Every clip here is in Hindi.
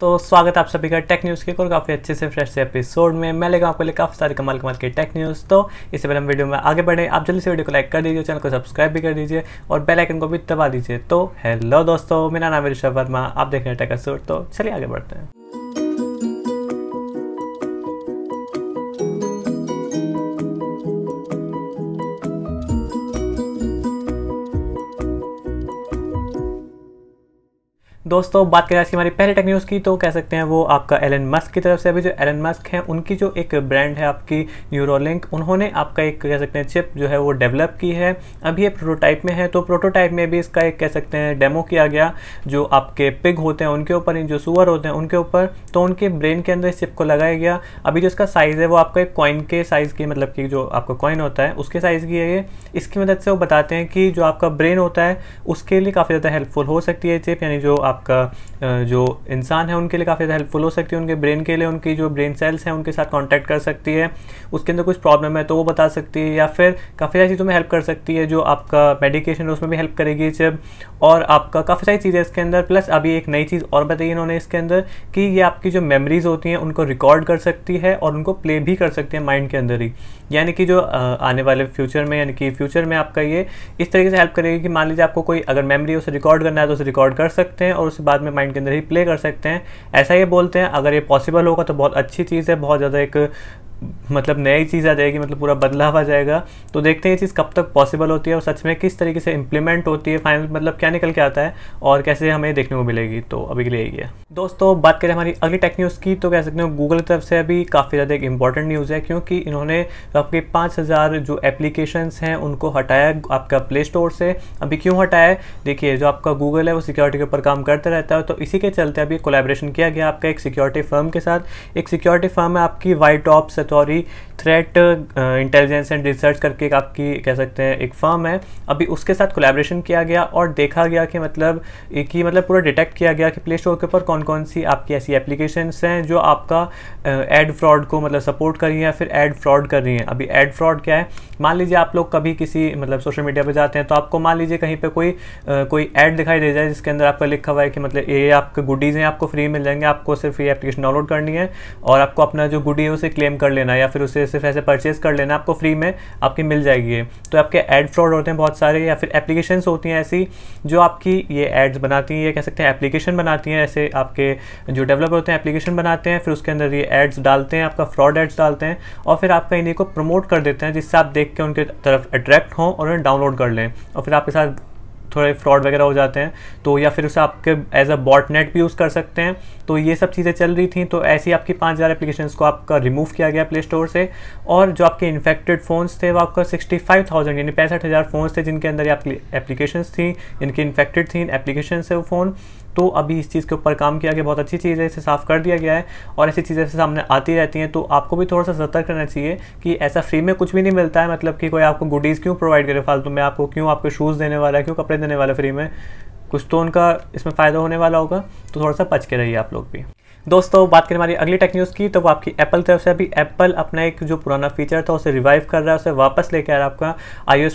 तो स्वागत आप सभी का टेक न्यूज़ के और काफ़ी अच्छे से फ्रेश से एपिसोड में मैं लेगा आपको लिए काफ़ी सारे कमाल कमाल के टेक न्यूज़ तो इससे पहले हम वीडियो में आगे बढ़े आप जल्दी से वीडियो को लाइक कर दीजिए चैनल को सब्सक्राइब भी कर दीजिए और बेल आइकन को भी दबा दीजिए तो हेलो दोस्तों मेरा नाम है ऋषभ वर्मा आप देख रहे हैं टेक तो चलिए आगे बढ़ते हैं दोस्तों बात करें आज की हमारी पहले टेक न्यूज़ की तो कह सकते हैं वो आपका एलन मस्क की तरफ से अभी जो एलन मस्क हैं उनकी जो एक ब्रांड है आपकी न्यूरोलिंक उन्होंने आपका एक कह सकते हैं चिप जो है वो डेवलप की है अभी ये प्रोटोटाइप में है तो प्रोटोटाइप में भी इसका एक कह सकते हैं डेमो किया गया जो आपके पिग होते हैं उनके ऊपर जो सुअर होते हैं उनके ऊपर तो उनके ब्रेन के अंदर इस चिप को लगाया गया अभी जो इसका साइज़ है वो आपका एक कॉइन के साइज़ की मतलब कि जो आपका कॉइन होता है उसके साइज़ की है ये इसकी मदद से वो बताते हैं कि जो आपका ब्रेन होता है उसके लिए काफ़ी ज़्यादा हेल्पफुल हो सकती है चिप यानी जो आप आपका जो इंसान है उनके लिए काफ़ी ज़्यादा हेल्पफुल हो सकती है उनके ब्रेन के लिए उनकी जो ब्रेन सेल्स हैं उनके साथ कॉन्टैक्ट कर सकती है उसके अंदर कुछ प्रॉब्लम है तो वो बता सकती है या फिर काफ़ी सारी चीज़ों में हेल्प कर सकती है जो आपका मेडिकेशन है उसमें भी हेल्प करेगी जब और आपका काफ़ी सारी चीज़ें इसके अंदर प्लस अभी एक नई चीज़ और बताई इन्होंने इसके अंदर कि ये आपकी जो मेमरीज़ होती हैं उनको रिकॉर्ड कर सकती है और उनको प्ले भी कर सकती है माइंड के अंदर ही यानी कि जो आने वाले फ्यूचर में यानी कि फ्यूचर में आपका ये इस तरीके से हेल्प करेगी कि मान लीजिए आपको कोई अगर मेमरी उसे रिकॉर्ड करना है तो उसे रिकॉर्ड कर सकते हैं और और उसके बाद में माइंड के अंदर ही प्ले कर सकते हैं ऐसा ये बोलते हैं अगर ये पॉसिबल होगा तो बहुत अच्छी चीज़ है बहुत ज़्यादा एक मतलब नई चीज़ आ जाएगी मतलब पूरा बदलाव आ जाएगा तो देखते हैं ये चीज़ कब तक पॉसिबल होती है और सच में किस तरीके से इम्प्लीमेंट होती है फाइनल मतलब क्या निकल के आता है और कैसे हमें देखने को मिलेगी तो अभी के लिए यही है दोस्तों बात करें हमारी अगली टेक न्यूज़ की तो कह सकते हो गूगल की तरफ से अभी काफ़ी ज़्यादा एक इंपॉर्टेंट न्यूज़ है क्योंकि इन्होंने आपके पाँच हज़ार जो एप्लीकेशंस हैं उनको हटाया आपका प्ले स्टोर से अभी क्यों हटाया देखिए जो आपका गूगल है वो सिक्योरिटी के ऊपर काम करता रहता है तो इसी के चलते अभी कोलेब्रेशन किया गया आपका एक सिक्योरिटी फर्म के साथ एक सिक्योरिटी फर्म है आपकी White Ops Satori threat intelligence and research करके एक आपकी कह सकते हैं एक फर्म है अभी उसके साथ कोलेब्रेशन किया गया और देखा गया कि मतलब एक ही मतलब पूरा डिटेक्ट किया गया कि प्ले स्टोर के ऊपर कौन कौन सी आपकी ऐसी एप्लीकेशंस हैं जो आपका एड uh, फ्रॉड को मतलब सपोर्ट कर रही हैं या फिर एड फ्रॉड कर रही हैं अभी एड फ्रॉड क्या है मान लीजिए आप लोग कभी किसी मतलब सोशल मीडिया पर जाते हैं तो आपको मान लीजिए कहीं पर कोई uh, कोई एड दिखाई दे जाए जिसके अंदर आपका लिखा हुआ है कि मतलब ये आपके गुडीज़ हैं आपको फ्री मिल जाएंगे आपको सिर्फ ये एप्लीकेशन डाउनलोड करनी है और आपको अपना जो गुडी है उसे क्लेम कर लेना या फिर उसे सिर्फ ऐसे परचेज कर लेना आपको फ्री में आपकी मिल जाएगी ये तो आपके एड फ्रॉड होते हैं बहुत सारे या फिर एप्लीकेशन होती हैं ऐसी जो आपकी ये एड्स बनाती हैं ये कह सकते हैं एप्लीकेशन बनाती हैं ऐसे आपके जो डेवलपर होते हैं एप्लीकेशन बनाते हैं फिर उसके अंदर ये एड्स डालते हैं आपका फ्रॉड एड्स डालते हैं और फिर आपका इन्हीं को प्रमोट कर देते हैं जिससे आप देख के उनके तरफ अट्रैक्ट हों और उन्हें डाउनलोड कर लें और फिर आपके साथ थोड़े फ्रॉड वगैरह हो जाते हैं तो या फिर उसे आपके एज अ बॉट नेट भी यूज़ कर सकते हैं तो ये सब चीज़ें चल रही थी तो ऐसी आपकी पाँच हज़ार एप्लीकेशन को आपका रिमूव किया गया प्ले स्टोर से और जो आपके इन्फेक्टेड फ़ोन्स थे वो आपका सिक्सटी फाइव थाउजेंड यानी पैंसठ हज़ार फ़ोन्स थे जिनके अंदर ये आपकी एप्लीकेशन थी जिनकी इन्फेक्टेड थी एप्लीकेशन से वो फ़ोन तो अभी इस चीज़ के ऊपर काम किया गया बहुत अच्छी चीज़ है इसे साफ़ कर दिया गया है और ऐसी चीज़ें सामने आती रहती हैं तो आपको भी थोड़ा सा सतर्क रहना चाहिए कि ऐसा फ्री में कुछ भी नहीं मिलता है मतलब कि कोई आपको गुडीज़ क्यों प्रोवाइड करे फालतू में आपको क्यों आपके शूज़ देने वाला है क्यों कपड़े देने वाला फ्री में कुछ तो उनका इसमें फ़ायदा होने वाला होगा तो थोड़ा सा पच के रहिए आप लोग भी दोस्तों बात करें हमारी अगली टेक न्यूज़ की तो वो आपकी एप्पल तरफ से अभी एप्पल अपना एक जो पुराना फीचर था उसे रिवाइव कर रहा है उसे वापस लेके आ रहा है आपका आई ओ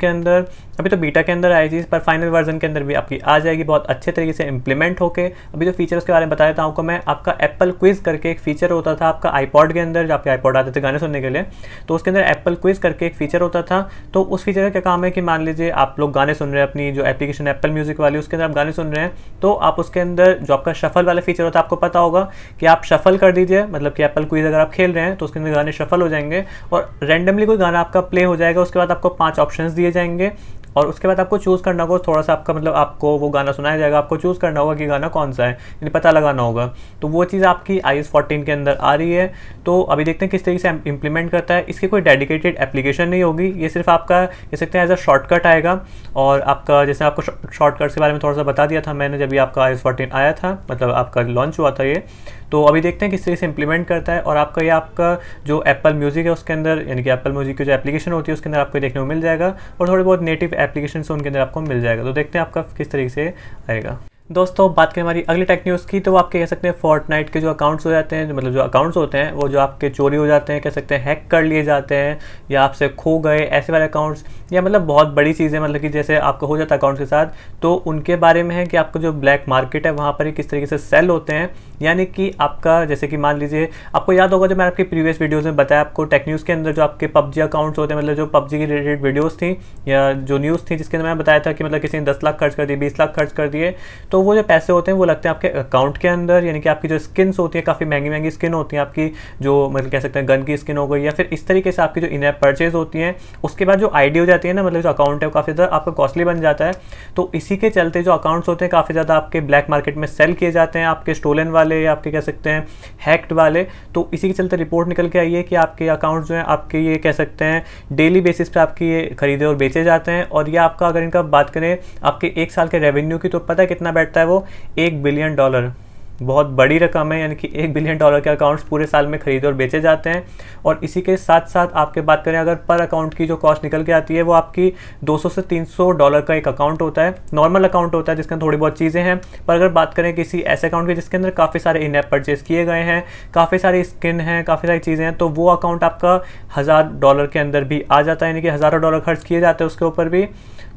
के अंदर अभी तो बीटा के अंदर आई थी पर फाइनल वर्जन के अंदर भी आपकी आ जाएगी बहुत अच्छे तरीके से इंप्लीमेंट होकर अभी जो फीचर्स के बारे में बता देता हूँ आपको मैं आपका एप्पल क्विज़ करके एक फीचर होता था आपका आईपॉड के अंदर जो आपके आईपॉड आते थे गाने सुनने के लिए तो उसके अंदर एप्पल क्विज़ करके एक फीचर होता था तो उस फीचर का क्या काम है कि मान लीजिए आप लोग गाने सुन रहे हैं अपनी जो एप्लीकेशन एप्पल म्यूज़िक वाली उसके अंदर आप गाने सुन रहे हैं तो आप उसके अंदर जो आपका शफल वाला फीचर होता है आपको पता होगा होगा कि आप शफल कर दीजिए मतलब कि एप्पल क्विज अगर आप खेल रहे हैं तो उसके अंदर गाने शफल हो जाएंगे और रैंडमली कोई गाना आपका प्ले हो जाएगा उसके बाद आपको पाँच ऑप्शन दिए जाएंगे और उसके बाद आपको चूज़ करना होगा थोड़ा सा आपका मतलब आपको वो गाना सुनाया जाएगा आपको चूज़ करना होगा कि गाना कौन सा है यानी पता लगाना होगा तो वो चीज़ आपकी आई एस फोर्टीन के अंदर आ रही है तो अभी देखते हैं किस तरीके से इम्प्लीमेंट करता है इसकी कोई डेडिकेटेड एप्लीकेशन नहीं होगी ये सिर्फ आपका कह सकते हैं एज अ शॉर्टकट आएगा और आपका जैसे आपको शॉर्टकट के बारे में थोड़ा सा बता दिया था मैंने जब भी आपका आई एस आया था मतलब आपका लॉन्च हुआ था ये तो अभी देखते हैं किस तरीके से इंप्लीमेंट करता है और आपका ये आपका जो एप्पल म्यूज़िक है उसके अंदर यानी कि एप्पल म्यूज़िक की जो एप्लीकेशन होती है उसके अंदर आपको देखने को मिल जाएगा और थोड़े बहुत नेटिव एप्लीकेशन उनके अंदर आपको मिल जाएगा तो देखते हैं आपका किस तरीके से आएगा दोस्तों बात करें हमारी अगली टेक न्यूज़ की तो आप कह सकते हैं फोर्टनाइट के जो अकाउंट्स हो जाते हैं मतलब जो अकाउंट्स होते हैं वो जो आपके चोरी हो जाते हैं कह सकते हैं हैक कर लिए जाते हैं या आपसे खो गए ऐसे वाले अकाउंट्स या मतलब बहुत बड़ी चीज़ें मतलब कि जैसे आपका हो जाता है अकाउंट्स के साथ तो उनके बारे में है कि आपका जो ब्लैक मार्केट है वहाँ पर किस तरीके से सेल होते हैं यानी कि आपका जैसे कि मान लीजिए आपको याद होगा जो मैंने आपकी प्रीवियस वीडियोज़ में बताया आपको टेक न्यूज़ के अंदर जो आपके पबजी अकाउंट्स होते हैं मतलब जो पबजी की रिलेटेड वीडियोज़ थी या जो न्यूज़ थी जिसके अंदर मैंने बताया था कि मतलब किसी ने दस लाख खर्च कर दिए बीस लाख खर्च कर दिए तो तो वो जो पैसे होते हैं वो लगते हैं आपके अकाउंट के अंदर यानी कि आपकी जो स्किन्स होती है काफ़ी महंगी महंगी स्किन होती हैं आपकी जो मतलब कह सकते हैं गन की स्किन हो गई या फिर इस तरीके से आपकी जो इन ऐप परचेज होती हैं उसके बाद जो आईडी हो जाती है ना मतलब जो अकाउंट है वो काफ़ी ज़्यादा आपका कॉस्टली बन जाता है तो इसी के चलते जो अकाउंट्स होते हैं काफ़ी ज़्यादा आपके ब्लैक मार्केट में सेल किए जाते हैं आपके स्टोलन वाले या आपके कह सकते हैं हैक्ड वाले तो इसी के चलते रिपोर्ट निकल के आई है कि आपके अकाउंट जो है आपके ये कह सकते हैं डेली बेसिस पर आपकी ये खरीदे और बेचे जाते हैं और ये आपका अगर इनका बात करें आपके एक साल के रेवेन्यू की तो पता है कितना बैठ बैठता है वो एक बिलियन डॉलर बहुत बड़ी रकम है यानी कि एक बिलियन डॉलर के अकाउंट्स पूरे साल में खरीदे और बेचे जाते हैं और इसी के साथ साथ आपके बात करें अगर पर अकाउंट की जो कॉस्ट निकल के आती है वो आपकी 200 से 300 डॉलर का एक अकाउंट होता है नॉर्मल अकाउंट होता है जिसके अंदर थोड़ी बहुत चीज़ें हैं पर अगर बात करें किसी ऐसे अकाउंट की जिसके अंदर काफ़ी सारे इन ऐप परचेज किए गए हैं काफ़ी सारी स्किन हैं काफ़ी सारी चीज़ें हैं तो वो अकाउंट आपका हज़ार डॉलर के अंदर भी आ जाता है यानी कि हज़ारों डॉलर खर्च किए जाते हैं उसके ऊपर भी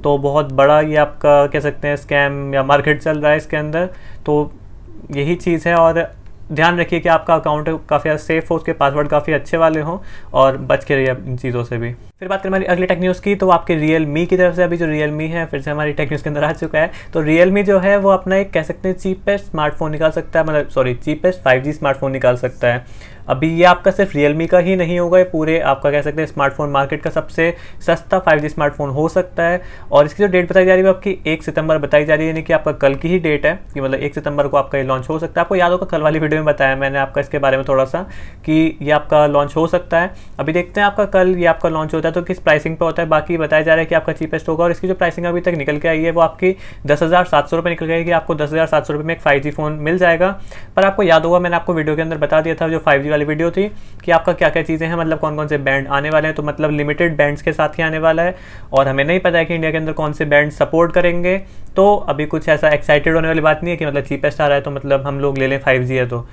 तो बहुत बड़ा ये आपका कह सकते हैं स्कैम या मार्केट चल रहा है इसके अंदर तो यही चीज़ है और ध्यान रखिए कि आपका अकाउंट काफ़ी सेफ हो उसके पासवर्ड काफ़ी अच्छे वाले हों और बच के रहिए इन चीज़ों से भी फिर बात करें हमारी अगली टेक न्यूज़ की तो आपके रियल मी की तरफ से अभी जो रियल मी है फिर से हमारी टेक न्यूज़ के अंदर आ चुका है तो रियल मी जो है वो अपना एक कह सकते हैं चीपेस्ट स्मार्टफोन निकाल सकता है मतलब सॉरी चीपेस्ट फाइव स्मार्टफोन निकाल सकता है अभी ये आपका सिर्फ रियलमी का ही नहीं होगा ये पूरे आपका कह सकते हैं स्मार्टफोन मार्केट का सबसे सस्ता फाइव स्मार्टफोन हो सकता है और इसकी जो डेट बताई जा रही है आपकी एक सितंबर बताई जा रही है यानी कि आपका कल की ही डेट है कि मतलब एक सितंबर को आपका ये लॉन्च हो सकता है आपको याद होगा कल वाली वीडियो में बताया मैंने आपका इसके बारे में थोड़ा सा कि ये आपका लॉन्च हो सकता है अभी देखते हैं आपका कल ये आपका लॉन्च होता है तो किस प्राइसिंग पर होता है बाकी बताया जा रहा है कि आपका चीपेस्ट होगा और इसकी जो प्राइसिंग अभी तक निकल के आई है वो आपकी दस हज़ार सात सौ रुपये निकल गई कि आपको दस हज़ार सात सौ रुपये में एक फाइव जी फ़ोन मिल जाएगा पर आपको याद होगा मैंने आपको वीडियो के अंदर बता दिया था जो फाइव जी वाली वीडियो थी कि आपका क्या क्या चीज़ें हैं मतलब कौन कौन से बैंड आने वाले हैं तो मतलब लिमिटेड बैंड्स के साथ ही आने वाला है और हमें नहीं पता है कि इंडिया के अंदर कौन से बैंड सपोर्ट करेंगे तो अभी कुछ ऐसा एक्साइटेड होने वाली बात नहीं है कि मतलब चीपेस्ट आ रहा है तो मतलब हम लोग ले लें फाइव है तो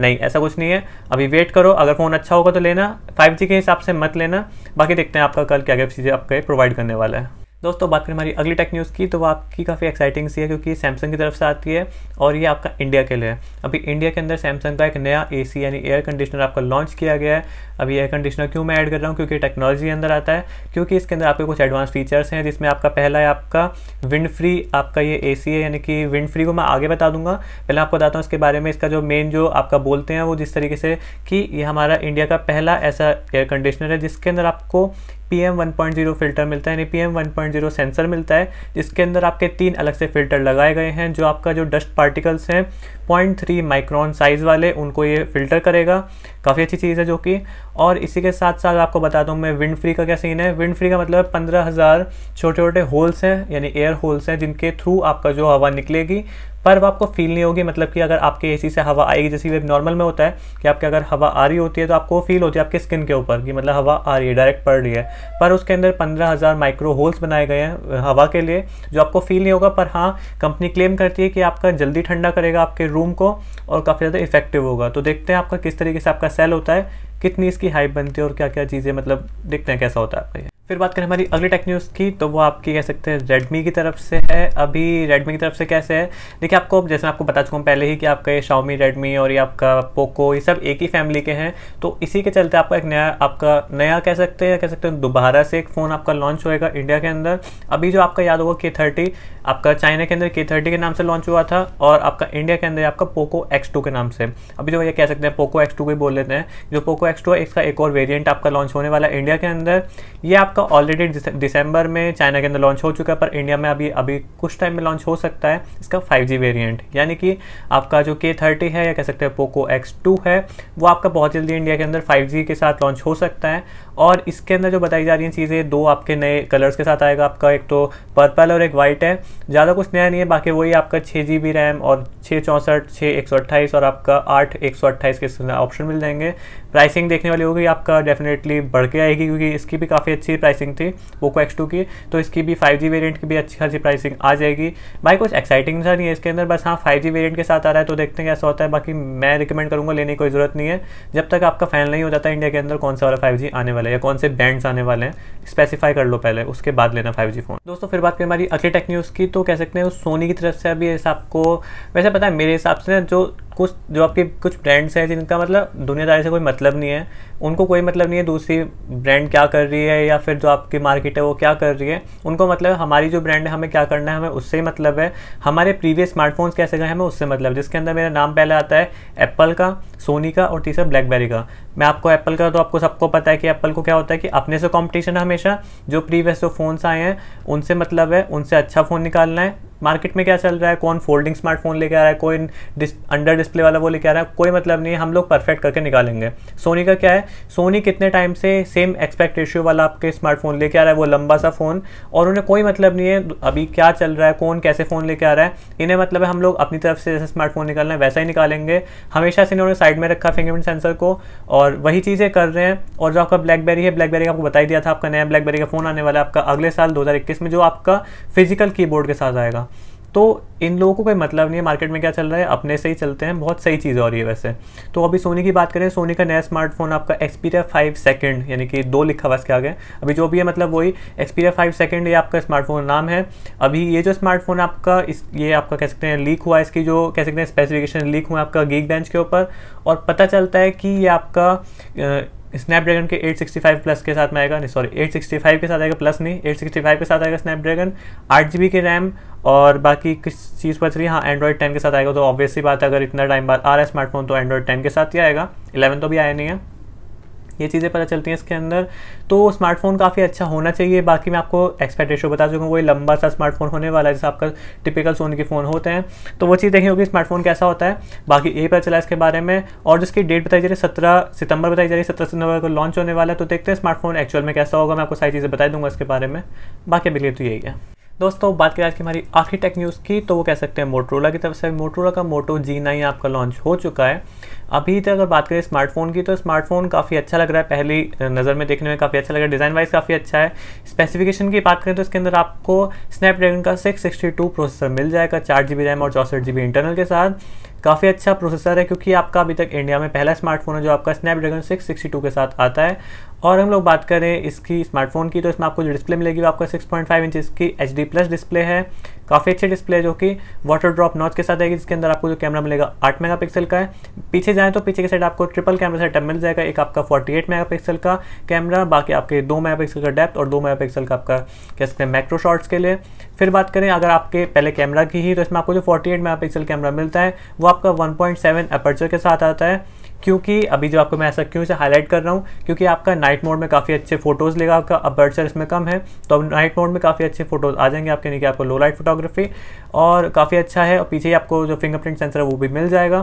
नहीं ऐसा कुछ नहीं है अभी वेट करो अगर फ़ोन अच्छा होगा तो लेना फाइव के हिसाब से मत लेना बाकी देखते हैं आपका कल क्या क्या चीज़ें आपके प्रोवाइड करने वाला है दोस्तों बात करें हमारी अगली टेक न्यूज़ की तो वो आपकी काफ़ी एक्साइटिंग सी है क्योंकि सैमसंग की तरफ से आती है और ये आपका इंडिया के लिए है अभी इंडिया के अंदर सैमसंग का एक नया ए यानी एयर कंडीशनर आपका लॉन्च किया गया है अब ये एयर कंडीशनर क्यों मैं ऐड कर रहा हूँ क्योंकि टेक्नोलॉजी अंदर आता है क्योंकि इसके अंदर आपके कुछ एडवांस फीचर्स हैं जिसमें आपका पहला है आपका विंड फ्री आपका ये ए है यानी कि विंड फ्री को मैं आगे बता दूंगा पहले आपको बताता हूँ इसके बारे में इसका जो मेन जो आपका बोलते हैं वो जिस तरीके से कि ये हमारा इंडिया का पहला ऐसा एयर कंडीशनर है जिसके अंदर आपको P M one point zero filter मिलता है यानी P M one point zero sensor मिलता है जिसके अंदर आपके तीन अलग से फिल्टर लगाए गए हैं जो आपका जो डस्ट पार्टिकल्स हैं पॉइंट थ्री माइक्रॉन साइज़ वाले उनको ये फिल्टर करेगा काफ़ी अच्छी चीज़ है जो कि और इसी के साथ साथ आपको बता दूँ मैं विंड फ्री का क्या सीन है विंड फ्री का मतलब पंद्रह हज़ार छोटे छोटे होल्स हैं यानी एयर होल्स हैं जिनके थ्रू आपका जो हवा निकलेगी पर वो आपको फील नहीं होगी मतलब कि अगर आपके एसी से हवा आएगी जैसे वे नॉर्मल में होता है कि आपके अगर हवा आ रही होती है तो आपको फील होती है आपके स्किन के ऊपर कि मतलब हवा आ रही है डायरेक्ट पड़ रही है पर उसके अंदर पंद्रह हज़ार माइक्रो होल्स बनाए गए हैं हवा के लिए जो आपको फील नहीं होगा पर हाँ कंपनी क्लेम करती है कि आपका जल्दी ठंडा करेगा आपके रूम को और काफ़ी ज़्यादा इफेक्टिव होगा तो देखते हैं आपका किस तरीके से आपका सेल होता है कितनी इसकी हाइप बनती है और क्या क्या चीज़ें मतलब देखते हैं कैसा होता है आपका ये फिर बात करें हमारी अगली टेक न्यूज़ की तो वो आपकी कह सकते हैं रेडमी की तरफ से है अभी रेडमी की तरफ से कैसे है देखिए आपको जैसे मैं आपको बता चुका हूँ पहले ही कि आपका ये शाओमी रेडमी और ये आपका पोको ये सब एक ही फैमिली के हैं तो इसी के चलते आपका एक नया आपका नया कह सकते हैं कह सकते हैं दोबारा से एक फ़ोन आपका लॉन्च होएगा इंडिया के अंदर अभी जो आपका याद होगा के थर्टी आपका चाइना के अंदर के थर्टी के नाम से लॉन्च हुआ था और आपका इंडिया के अंदर आपका पोको एक्स टू के नाम से अभी जो ये कह सकते हैं पोको एक्स टू भी बोल लेते हैं जो पोको एक्स टू है इसका एक और वेरियंट आपका लॉन्च होने वाला है इंडिया के अंदर ये आप आपका ऑलरेडी दिसंबर में चाइना के अंदर लॉन्च हो चुका है पर इंडिया में अभी अभी कुछ टाइम में लॉन्च हो सकता है इसका 5G वेरिएंट यानी कि आपका जो के थर्टी है या कह सकते हैं पोको एक्स टू है वो आपका बहुत जल्दी इंडिया के अंदर 5G के साथ लॉन्च हो सकता है और इसके अंदर जो बताई जा रही हैं चीज़ें दो आपके नए कलर्स के साथ आएगा आपका एक तो पर्पल और एक वाइट है ज़्यादा कुछ नया नहीं है बाकी वही आपका छः जी बी रैम और छः चौंसठ छः एक सौ अट्ठाईस और आपका आठ एक सौ अट्ठाईस के ऑप्शन मिल जाएंगे प्राइसिंग देखने वाली होगी आपका डेफिनेटली बढ़ के आएगी क्योंकि इसकी भी काफ़ी अच्छी प्राइसिंग थी पोको एक्स टू की तो इसकी भी फाइव जी वेरियंट की भी अच्छी खासी प्राइसिंग आ जाएगी भाई कुछ एक्साइटिंग सा नहीं है इसके अंदर बस हाँ फाइव जी वेरियंट के साथ आ रहा है तो देखते हैं कैसा होता है बाकी मैं रिकमेंड करूँगा लेने की कोई ज़रूरत नहीं है जब तक आपका फाइनल नहीं हो जाता इंडिया के अंदर कौन सा वाला फाइव जी आने वाला वाला है या कौन से बैंड्स आने वाले हैं स्पेसिफाई कर लो पहले उसके बाद लेना फाइव फ़ोन दोस्तों फिर बात करें हमारी अगले टेक न्यूज़ की तो कह सकते हैं सोनी की तरफ से अभी ऐसा आपको वैसे पता है मेरे हिसाब से ना जो कुछ जो आपके कुछ ब्रांड्स हैं जिनका मतलब दुनियादारी से कोई मतलब नहीं है उनको कोई मतलब नहीं है दूसरी ब्रांड क्या कर रही है या फिर जो आपकी मार्केट है वो क्या कर रही है उनको मतलब है, हमारी जो ब्रांड है हमें क्या करना है हमें उससे ही मतलब है हमारे प्रीवियस स्मार्टफोन्स कैसे गए हमें उससे मतलब जिसके अंदर मेरा नाम पहले आता है एप्पल का सोनी का और तीसरा ब्लैकबेरी का मैं आपको एप्पल का तो आपको सबको पता है कि एप्पल को क्या होता है कि अपने से कंपटीशन है हमेशा जो प्रीवियस जो फ़ोन्स आए हैं उनसे मतलब है उनसे अच्छा फ़ोन निकालना है मार्केट में क्या चल रहा है कौन फोल्डिंग स्मार्टफोन लेके आ रहा है कोई डिस, अंडर डिस्प्ले वाला वो लेके आ रहा है कोई मतलब नहीं हम लोग परफेक्ट करके निकालेंगे सोनी का क्या है सोनी कितने टाइम से सेम एक्सपेक्ट रेशियो वाला आपके स्मार्टफोन लेके आ रहा है वो लंबा सा फ़ोन और उन्हें कोई मतलब नहीं है अभी क्या चल रहा है कौन कैसे फ़ोन लेके आ रहा है इन्हें मतलब है हम लोग अपनी तरफ से जैसे स्मार्टफोन निकालना है वैसा ही निकालेंगे हमेशा से इन्होंने साइड में रखा फिंगरप्रिंट सेंसर को और वही चीज़ें कर रहे हैं और जो आपका ब्लैकबेरी है ब्लैकबेरी आपको बताई दिया था आपका नया ब्लैकबेरी का फ़ोन आने वाला है आपका अगले साल दो में जो आपका फिजिकल कीबोर्ड के साथ आएगा तो इन लोगों को कोई मतलब नहीं है मार्केट में क्या चल रहा है अपने से ही चलते हैं बहुत सही चीज़ हो रही है वैसे तो अभी सोनी की बात करें सोनी का नया स्मार्टफोन आपका एक्सपीरिया फाइव सेकेंड यानी कि दो लिखा हुआ इसके आगे अभी जो भी है मतलब वही एक्सपीरिया फाइव सेकेंड ये आपका स्मार्टफोन नाम है अभी ये जो स्मार्टफोन आपका इस ये आपका कह सकते हैं लीक हुआ इसकी जो कह सकते हैं स्पेसिफिकेशन लीक हुआ आपका गीक बेंच के ऊपर और पता चलता है कि ये आपका स्नैपड्रैगन के 865 प्लस के साथ में आएगा नहीं सॉरी 865 के साथ आएगा प्लस नहीं 865 के साथ आएगा स्नैपड्रैगन आठ जी के रैम और बाकी किस चीज़ पर रही है हाँ एंड्रॉयड टेन के साथ आएगा तो ऑब्वियसली बात है अगर इतना टाइम बाद आ रहा है स्मार्टफोन तो एंड्रॉयड टेन के साथ ही आएगा इलेवन तो भी आया नहीं है ये चीज़ें पता चलती हैं इसके अंदर तो स्मार्टफोन काफ़ी अच्छा होना चाहिए बाकी मैं आपको एक्सपेक्टेशन बता चुका हूँ कोई लंबा सा स्मार्टफोन होने वाला है जैसे आपका टिपिकल सोन के फ़ोन होते हैं तो वो चीज़ देखनी होगी स्मार्टफोन कैसा होता है बाकी ये पता चला इसके बारे में और जिसकी डेट बताई जा रही है सत्रह सितंबर बताई जा रही है सत्रह सितंबर को लॉन्च होने वाला है तो देखते हैं स्मार्टफोन एक्चुअल में कैसा होगा मैं आपको सारी चीज़ें बता दूंगा इसके बारे में बाकी अभी तो यही है दोस्तों बात करें आज की हमारी आखिरी टेक न्यूज़ की तो वो कह सकते हैं मोटरोला की तरफ से मोटरोला का मोटो जी नाइन आपका लॉन्च हो चुका है अभी तक अगर बात करें स्मार्टफोन की तो स्मार्टफोन काफ़ी अच्छा लग रहा है पहली नज़र में देखने में काफ़ी अच्छा लग रहा है डिज़ाइन वाइज काफ़ी अच्छा है स्पेसिफिकेशन की बात करें तो इसके अंदर आपको स्नैपड्रैगन का सिक्स प्रोसेसर मिल जाएगा चार जी रैम और चौंसठ जी इंटरनल के साथ काफ़ी अच्छा प्रोसेसर है क्योंकि आपका अभी तक इंडिया में पहला स्मार्टफोन है जो आपका स्नैपड्रैगन टू के साथ आता है और हम लोग बात करें इसकी स्मार्टफोन की तो इसमें आपको जो डिस्प्ले मिलेगी वो आपको 6.5 पॉइंट इंच की एच डी प्लस डिस्प्ले है काफ़ी अच्छी डिस्प्ले है जो कि वाटर ड्रॉप नॉच के साथ आएगी जिसके अंदर आपको जो कैमरा मिलेगा 8 मेगापिक्सल का है पीछे जाएँ तो पीछे के साइड आपको ट्रिपल कैमरा सेटअप मिल जाएगा एक आपका 48 मेगापिक्सल का कैमरा बाकी आपके 2 मेगापिक्सल का डेप्थ और 2 मेगापिक्सल का आपका कह सकते हैं मैक्रो शॉट्स के लिए फिर बात करें अगर आपके पहले कैमरा की ही तो इसमें आपको जो फोर्टी एट कैमरा मिलता है वो आपका 1.7 अपर्चर के साथ आता है क्योंकि अभी जो आपको मैं ऐसा क्यों से हाईलाइट कर रहा हूँ क्योंकि आपका नाइट मोड में काफ़ी अच्छे फोटोज़ लेगा आपका अपर्चर इसमें कम है तो अब नाइट मोड में काफ़ी अच्छे फोटोज़ आ जाएंगे आपके नीचे आपको लो लाइट फोटोग्राफी और काफ़ी अच्छा है और पीछे ही आपको जो फिंगरप्रिंट सेंसर है वो भी मिल जाएगा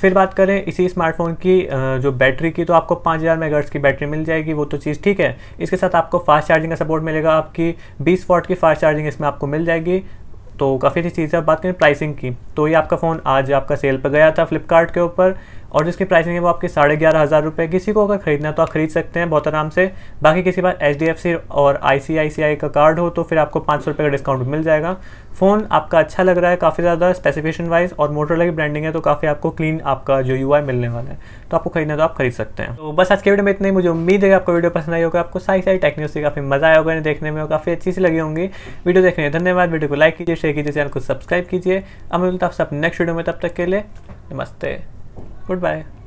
फिर बात करें इसी स्मार्टफोन की जो बैटरी की तो आपको पाँच हज़ार मेगाहर्ट्ज़ की बैटरी मिल जाएगी वो तो चीज़ ठीक है इसके साथ आपको फास्ट चार्जिंग का सपोर्ट मिलेगा आपकी 20 वॉट की फास्ट चार्जिंग इसमें आपको मिल जाएगी तो काफ़ी अच्छी चीज़ है बात करें प्राइसिंग की तो ये आपका फ़ोन आज आपका सेल पर गया था फ्लिपकार्ट के ऊपर और जिसकी प्राइसिंग है वो आपकी साढ़े ग्यारह हज़ार रुपये किसी को अगर खरीदना है तो आप खरीद सकते हैं बहुत आराम से बाकी किसी बात एच डी एफ सी और आई सी आई सी आई का कार्ड हो तो फिर आपको पाँच सौ रुपये का डिस्काउंट मिल जाएगा फ़ोन आपका अच्छा लग रहा है काफ़ी ज़्यादा स्पेसिफिकेशन वाइज और मोटर की ब्रांडिंग है तो काफ़ी आपको क्लीन आपका जो यू मिलने वाला है तो आपको खरीदना तो आप खरीद सकते हैं तो बस आज के वीडियो में इतना ही मुझे उम्मीद है आपको वीडियो पसंद आई होगा आपको सारी सारी टेक्निक से काफ़ी मज़ा आया होगा देखने में काफ़ी अच्छी सी लगी होंगी वीडियो देखने के धन्यवाद वीडियो को लाइक कीजिए शेयर कीजिए चैनल को सब्सक्राइब कीजिए अब मिलता आप सब नेक्स्ट वीडियो में तब तक के लिए नमस्ते Goodbye.